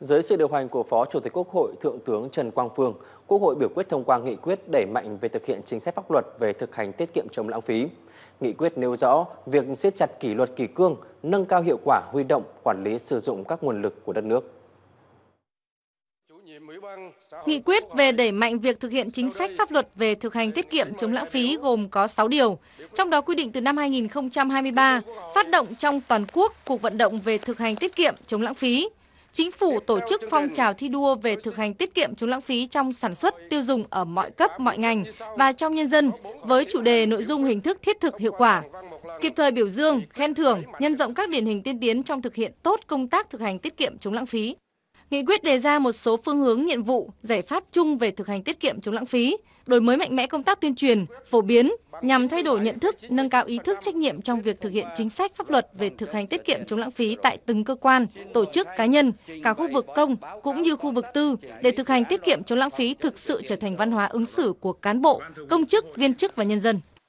Dưới sự điều hành của Phó Chủ tịch Quốc hội Thượng tướng Trần Quang Phương, Quốc hội biểu quyết thông qua nghị quyết đẩy mạnh về thực hiện chính sách pháp luật về thực hành tiết kiệm chống lãng phí. Nghị quyết nêu rõ việc siết chặt kỷ luật kỷ cương, nâng cao hiệu quả huy động, quản lý sử dụng các nguồn lực của đất nước. Nghị quyết về đẩy mạnh việc thực hiện chính sách pháp luật về thực hành tiết kiệm chống lãng phí gồm có 6 điều, trong đó quy định từ năm 2023 phát động trong toàn quốc cuộc vận động về thực hành tiết kiệm chống lãng phí chính phủ tổ chức phong trào thi đua về thực hành tiết kiệm chống lãng phí trong sản xuất, tiêu dùng ở mọi cấp, mọi ngành và trong nhân dân với chủ đề nội dung hình thức thiết thực hiệu quả. Kịp thời biểu dương, khen thưởng, nhân rộng các điển hình tiên tiến trong thực hiện tốt công tác thực hành tiết kiệm chống lãng phí. Nghị quyết đề ra một số phương hướng nhiệm vụ, giải pháp chung về thực hành tiết kiệm chống lãng phí, đổi mới mạnh mẽ công tác tuyên truyền, phổ biến nhằm thay đổi nhận thức, nâng cao ý thức trách nhiệm trong việc thực hiện chính sách pháp luật về thực hành tiết kiệm chống lãng phí tại từng cơ quan, tổ chức cá nhân, cả khu vực công cũng như khu vực tư để thực hành tiết kiệm chống lãng phí thực sự trở thành văn hóa ứng xử của cán bộ, công chức, viên chức và nhân dân.